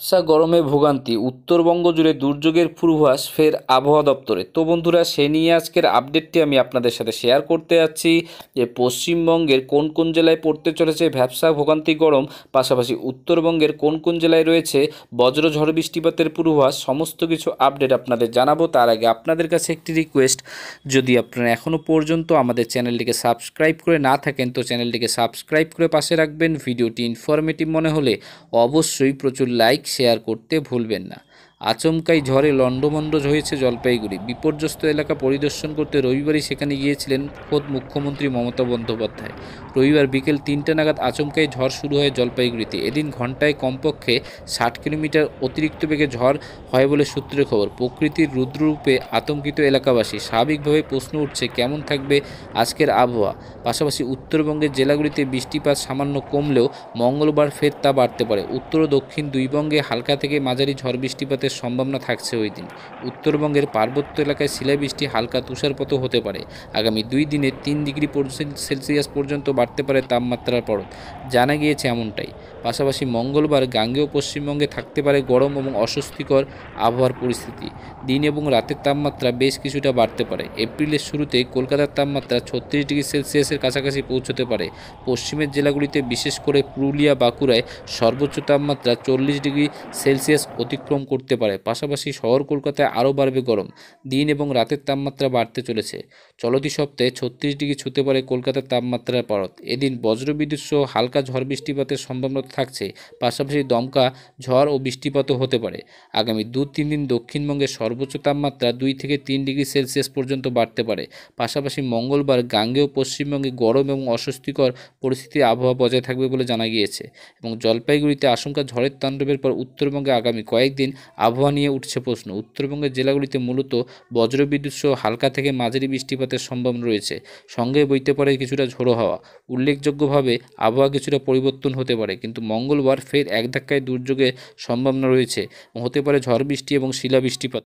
ব্যবসা গরমে ভোগান্তি উত্তরবঙ্গ জুড়ে দুর্যোগের পূর্বাভাস ফের আবহাওয়া দপ্তরে তো বন্ধুরা সে নিয়ে আজকের আপডেটটি আমি আপনাদের সাথে শেয়ার করতে যাচ্ছি যে পশ্চিমবঙ্গের কোন কোন জেলায় পড়তে চলেছে ব্যবসা ভোগান্তি গরম পাশাপাশি উত্তরবঙ্গের কোন কোন জেলায় রয়েছে বজ্রঝড় বৃষ্টিপাতের পূর্বাভাস সমস্ত কিছু আপডেট আপনাদের জানাবো তার আগে আপনাদের কাছে একটি রিকোয়েস্ট যদি আপনারা এখনও পর্যন্ত আমাদের চ্যানেলটিকে সাবস্ক্রাইব করে না থাকেন তো চ্যানেলটিকে সাবস্ক্রাইব করে পাশে রাখবেন ভিডিওটি ইনফরমেটিভ মনে হলে অবশ্যই প্রচুর লাইক শেয়ার করতে ভুলবেন না আচমকাই ঝড়ে লণ্ডমণ্ড হয়েছে জলপাইগুড়ি বিপর্যস্ত এলাকা পরিদর্শন করতে রবিবারই সেখানে গিয়েছিলেন খোদ মুখ্যমন্ত্রী মমতা বন্দ্যোপাধ্যায় রবিবার বিকেল তিনটে নাগাদ আচমকাই ঝড় শুরু হয় জলপাইগুড়িতে এদিন ঘন্টায় কমপক্ষে ষাট কিলোমিটার অতিরিক্ত বেগে ঝড় হয় বলে সূত্রে খবর প্রকৃতির রুদ্ররূপে আতঙ্কিত এলাকাবাসী স্বাভাবিকভাবে প্রশ্ন উঠছে কেমন থাকবে আজকের আবহাওয়া পাশাপাশি উত্তরবঙ্গের জেলাগুলিতে বৃষ্টিপাত সামান্য কমলেও মঙ্গলবার ফের তা বাড়তে পারে উত্তর ও দক্ষিণ দুইবঙ্গে হালকা থেকে মাঝারি ঝড় বৃষ্টিপাতের বৃষ্টিপাতের সম্ভাবনা থাকছে ওই দিন উত্তরবঙ্গের পার্বত্য এলাকায় শিলাবৃষ্টি হালকা তুষারপত হতে পারে আগামী দুই দিনে তিন ডিগ্রি সেলসিয়াস পর্যন্ত বাড়তে পারে তাপমাত্রার পর জানা গিয়েছে এমনটাই পাশাপাশি মঙ্গলবার গাঙ্গেয় পশ্চিমবঙ্গে থাকতে পারে গরম এবং অস্বস্তিকর আবহাওয়ার পরিস্থিতি দিন এবং রাতের তাপমাত্রা বেশ কিছুটা বাড়তে পারে এপ্রিলের শুরুতে কলকাতার তাপমাত্রা ছত্রিশ ডিগ্রি সেলসিয়াসের কাছাকাছি পৌঁছতে পারে পশ্চিমের জেলাগুলিতে বিশেষ করে পুরুলিয়া বাঁকুড়ায় সর্বোচ্চ তাপমাত্রা চল্লিশ ডিগ্রি সেলসিয়াস অতিক্রম করতে পারে পাশাপাশি শহর কলকাতায় আরও বাড়বে গরম দিন এবং রাতের তাপমাত্রা বাড়তে চলেছে চলতি সপ্তাহে ছত্রিশ ডিগ্রি ছুতে পারে কলকাতার তাপমাত্রার পরত এদিন বজ্রবিদ্যুৎ সহ হালকা ঝড় বৃষ্টিপাতের সম্ভাবনা থাকছে পাশাপাশি দমকা ঝড় ও বৃষ্টিপাতও হতে পারে আগামী দু তিন দিন দক্ষিণবঙ্গের সর্বোচ্চ তাপমাত্রা দুই থেকে তিন ডিগ্রি সেলসিয়াস পর্যন্ত বাড়তে পারে পাশাপাশি মঙ্গলবার গাঙ্গেয় পশ্চিমবঙ্গে গরম এবং অস্বস্তিকর পরিস্থিতির আবহাওয়া বজায় থাকবে বলে জানা গিয়েছে এবং জলপাইগুড়িতে আশঙ্কা ঝড়ের তাণ্ডবের পর উত্তরবঙ্গে আগামী কয়েকদিন আবহাওয়া নিয়ে উঠছে প্রশ্ন উত্তরবঙ্গের জেলাগুলিতে মূলত বজ্রবিদ্যুৎ সহ হালকা থেকে মাঝারি বৃষ্টিপাতের সম্ভাবনা রয়েছে সঙ্গে বইতে পারে কিছুটা ঝোড়ো হাওয়া উল্লেখযোগ্যভাবে আবহাওয়া কিছুটা পরিবর্তন হতে পারে কিন্তু মঙ্গলবার ফের এক ধাক্কায় দুর্যোগের সম্ভাবনা রয়েছে হতে পারে ঝড় বৃষ্টি এবং শিলা বৃষ্টিপাত